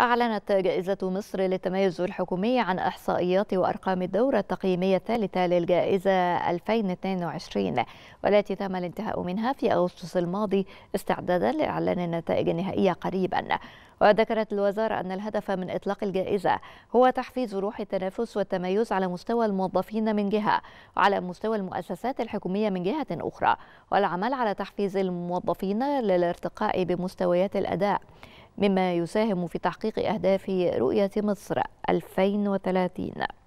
أعلنت جائزة مصر للتميز الحكومي عن إحصائيات وأرقام الدورة التقييمية الثالثة للجائزة 2022 والتي تم الانتهاء منها في أغسطس الماضي استعدادا لإعلان النتائج النهائية قريبا وذكرت الوزارة أن الهدف من إطلاق الجائزة هو تحفيز روح التنافس والتميز على مستوى الموظفين من جهة وعلى مستوى المؤسسات الحكومية من جهة أخرى والعمل على تحفيز الموظفين للارتقاء بمستويات الأداء مما يساهم في تحقيق أهداف رؤية مصر 2030